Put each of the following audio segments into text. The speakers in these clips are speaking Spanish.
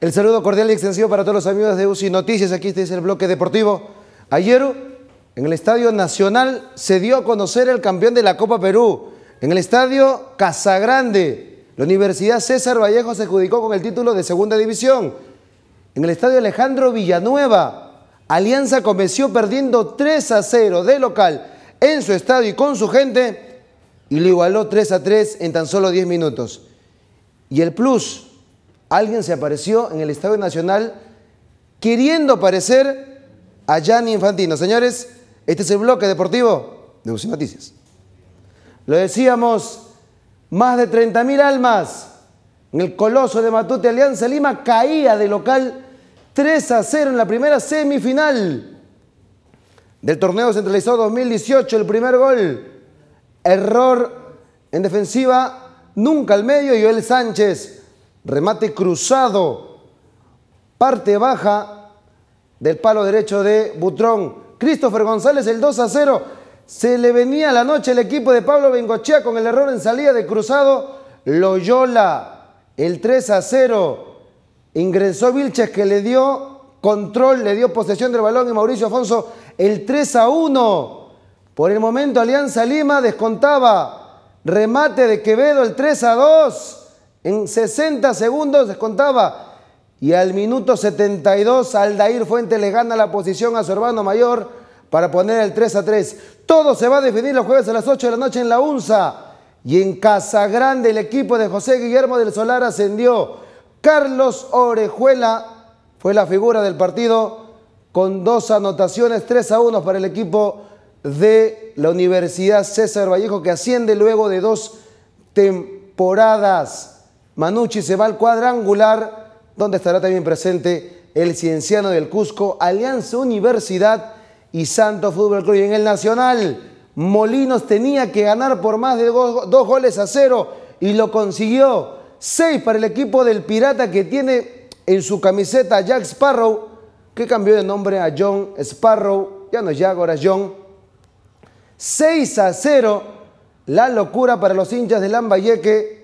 El saludo cordial y extensivo para todos los amigos de UCI Noticias. Aquí este es el bloque deportivo. Ayer, en el Estadio Nacional, se dio a conocer el campeón de la Copa Perú. En el Estadio Casagrande, la Universidad César Vallejo se adjudicó con el título de Segunda División. En el Estadio Alejandro Villanueva, Alianza comenzó perdiendo 3 a 0 de local en su estadio y con su gente y lo igualó 3 a 3 en tan solo 10 minutos. Y el plus alguien se apareció en el Estadio Nacional queriendo parecer a Gianni Infantino. Señores, este es el bloque deportivo de UCI Noticias. Lo decíamos, más de 30.000 almas en el coloso de Matute Alianza Lima caía de local 3 a 0 en la primera semifinal del torneo centralizado 2018, el primer gol. Error en defensiva, nunca al medio, Joel Sánchez remate cruzado, parte baja del palo derecho de Butrón. Christopher González, el 2 a 0. Se le venía la noche el equipo de Pablo Bengochea con el error en salida de cruzado. Loyola, el 3 a 0. Ingresó Vilches que le dio control, le dio posesión del balón y Mauricio Afonso el 3 a 1. Por el momento Alianza Lima descontaba. Remate de Quevedo el 3 a 2. En 60 segundos descontaba. Y al minuto 72, Aldair Fuente le gana la posición a su hermano mayor para poner el 3 a 3. Todo se va a definir los jueves a las 8 de la noche en la UNSA. Y en Casa Grande el equipo de José Guillermo del Solar ascendió. Carlos Orejuela fue la figura del partido con dos anotaciones, 3 a 1 para el equipo de la Universidad César Vallejo que asciende luego de dos temporadas. Manucci se va al cuadrangular, donde estará también presente el Cienciano del Cusco, Alianza Universidad y Santo Fútbol Club. Y en el Nacional, Molinos tenía que ganar por más de dos, goles a cero y lo consiguió. Seis para el equipo del Pirata que tiene en su camiseta Jack Sparrow, que cambió de nombre a John Sparrow, ya no es Jack, ahora John. Seis a cero, la locura para los hinchas de Lambayeque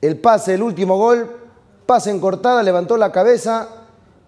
el pase, el último gol, pase en cortada, levantó la cabeza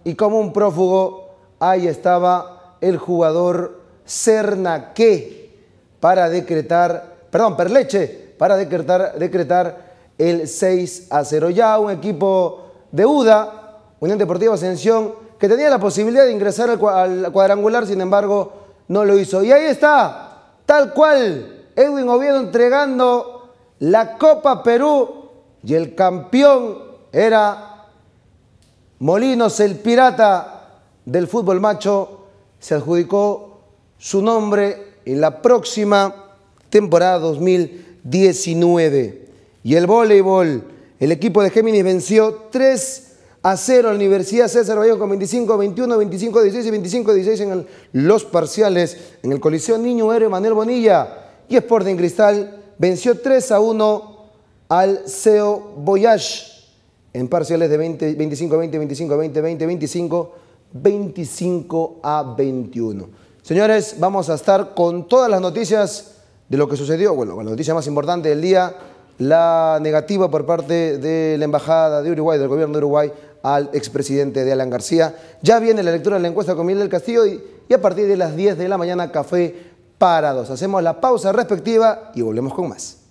y como un prófugo, ahí estaba el jugador Cernaque para decretar, perdón, Perleche, para decretar, decretar el 6 a 0. Ya un equipo de UDA, Unión Deportiva Ascensión, que tenía la posibilidad de ingresar al, cuadrangular, sin embargo, no lo hizo. Y ahí está, tal cual, Edwin Oviedo entregando la Copa Perú y el campeón era Molinos, el pirata del fútbol macho, se adjudicó su nombre en la próxima temporada 2019. Y el voleibol, el equipo de Géminis venció 3 a 0 la Universidad César Vallejo con 25, 21, 25, 16 y 25, 16 en los parciales en el Coliseo Niño Héroe Manuel Bonilla y Sporting Cristal venció 3 a 1 al SEO Voyage en parciales de 20, 25 a 20, 25 a 20, 20, 25, 25 a 21. Señores, vamos a estar con todas las noticias de lo que sucedió. Bueno, con la noticia más importante del día, la negativa por parte de la Embajada de Uruguay, del gobierno de Uruguay, al expresidente de Alan García. Ya viene la lectura de la encuesta con Miguel del Castillo y a partir de las 10 de la mañana, café parados. Hacemos la pausa respectiva y volvemos con más.